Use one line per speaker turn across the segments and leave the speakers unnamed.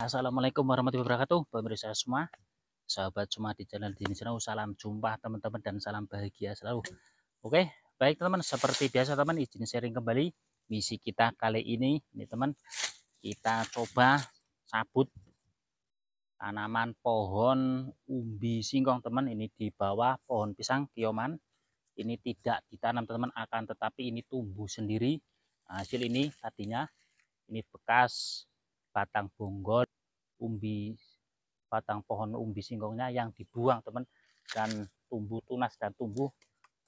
Assalamualaikum warahmatullahi wabarakatuh pemirsa semua sahabat semua di channel Dini Senau salam jumpa teman-teman dan salam bahagia selalu oke baik teman seperti biasa teman izin sharing kembali misi kita kali ini ini teman kita coba sabut tanaman pohon umbi singkong teman ini di bawah pohon pisang kioman ini tidak ditanam teman-teman akan tetapi ini tumbuh sendiri hasil ini tadinya ini bekas batang bonggol umbi batang pohon umbi singkongnya yang dibuang teman dan tumbuh tunas dan tumbuh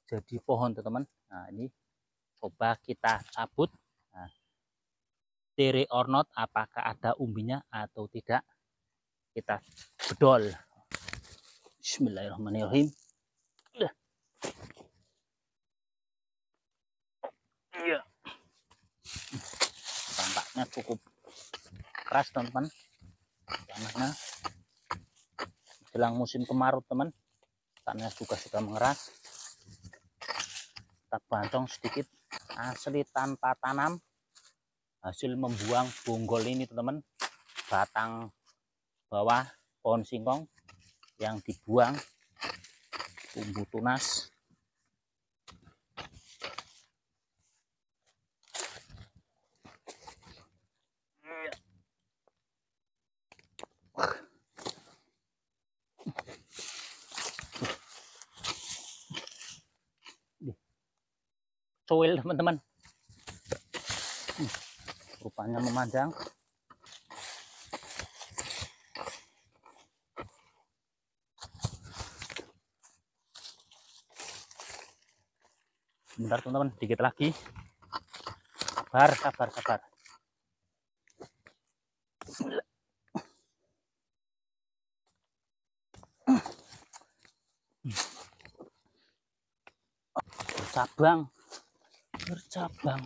jadi pohon teman-teman nah ini coba kita cabut nah, tere or not apakah ada umbinya atau tidak kita bedol Bismillahirrahmanirrahim anaknya cukup keras teman-teman tanahnya jelang musim kemarau teman tanahnya juga sudah mengeras kita bantong sedikit asli tanpa tanam hasil membuang bonggol ini teman-teman batang bawah pohon singkong yang dibuang tumbuh tunas soil teman-teman hmm, rupanya memanjang bentar teman-teman dikit lagi sabar sabar sabar hmm. cabang bercabang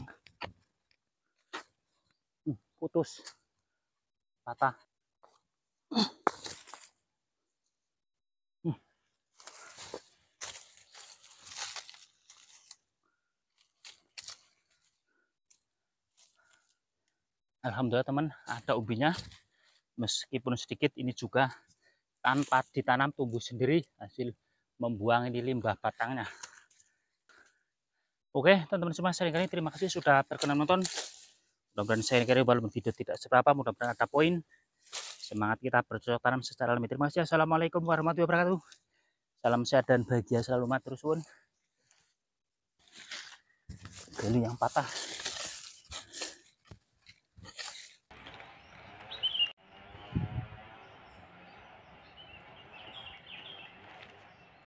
uh, putus patah uh. Alhamdulillah teman ada ubinya meskipun sedikit ini juga tanpa ditanam tumbuh sendiri hasil membuang ini limbah batangnya Oke teman-teman semua seringkali terima kasih sudah berkenan menonton. Mudah-mudahan seringkali walaupun video tidak seberapa mudah-mudahan ada poin. Semangat kita bercocok tanam secara lebih. Terima kasih. Assalamualaikum warahmatullahi wabarakatuh. Salam sehat dan bahagia selalu matur suwun. Dulu yang patah.